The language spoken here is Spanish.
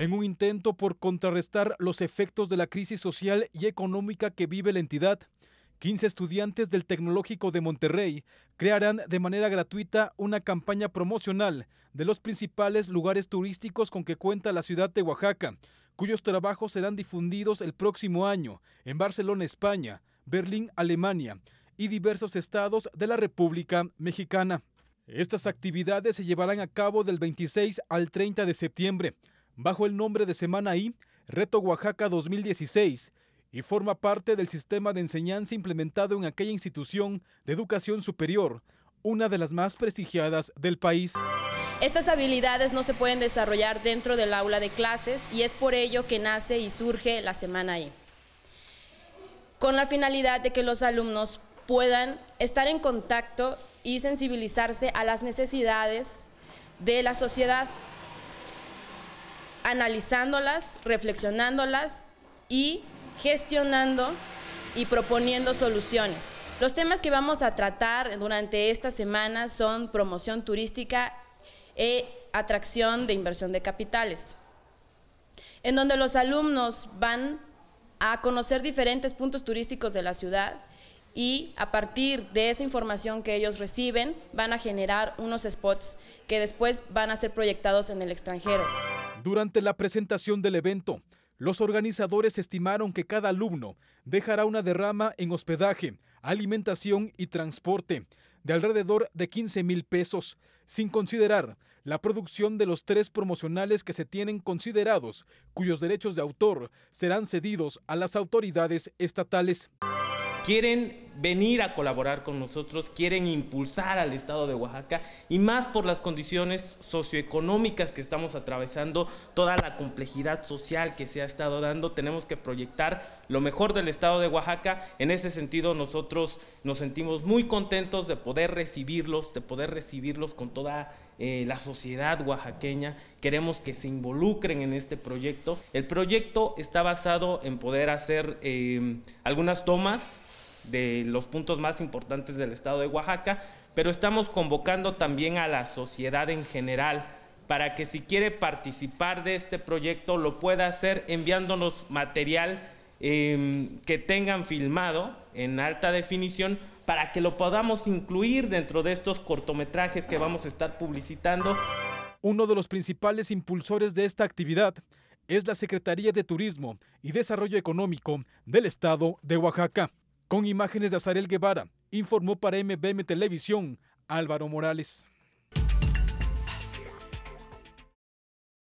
en un intento por contrarrestar los efectos de la crisis social y económica que vive la entidad. 15 estudiantes del Tecnológico de Monterrey crearán de manera gratuita una campaña promocional de los principales lugares turísticos con que cuenta la ciudad de Oaxaca, cuyos trabajos serán difundidos el próximo año en Barcelona, España, Berlín, Alemania y diversos estados de la República Mexicana. Estas actividades se llevarán a cabo del 26 al 30 de septiembre bajo el nombre de Semana I, Reto Oaxaca 2016 y forma parte del sistema de enseñanza implementado en aquella institución de educación superior, una de las más prestigiadas del país. Estas habilidades no se pueden desarrollar dentro del aula de clases y es por ello que nace y surge la Semana I, con la finalidad de que los alumnos puedan estar en contacto y sensibilizarse a las necesidades de la sociedad analizándolas, reflexionándolas y gestionando y proponiendo soluciones. Los temas que vamos a tratar durante esta semana son promoción turística e atracción de inversión de capitales, en donde los alumnos van a conocer diferentes puntos turísticos de la ciudad y a partir de esa información que ellos reciben van a generar unos spots que después van a ser proyectados en el extranjero. Durante la presentación del evento, los organizadores estimaron que cada alumno dejará una derrama en hospedaje, alimentación y transporte de alrededor de 15 mil pesos, sin considerar la producción de los tres promocionales que se tienen considerados, cuyos derechos de autor serán cedidos a las autoridades estatales. Quieren venir a colaborar con nosotros, quieren impulsar al Estado de Oaxaca y más por las condiciones socioeconómicas que estamos atravesando, toda la complejidad social que se ha estado dando, tenemos que proyectar lo mejor del Estado de Oaxaca. En ese sentido nosotros nos sentimos muy contentos de poder recibirlos, de poder recibirlos con toda eh, la sociedad oaxaqueña, queremos que se involucren en este proyecto. El proyecto está basado en poder hacer eh, algunas tomas de los puntos más importantes del estado de Oaxaca, pero estamos convocando también a la sociedad en general para que si quiere participar de este proyecto lo pueda hacer enviándonos material em, que tengan filmado en alta definición para que lo podamos incluir dentro de estos cortometrajes que vamos a estar publicitando. Uno de los principales impulsores de esta actividad es la Secretaría de Turismo y Desarrollo Económico del Estado de Oaxaca. Con imágenes de Azarel Guevara, informó para MBM Televisión Álvaro Morales.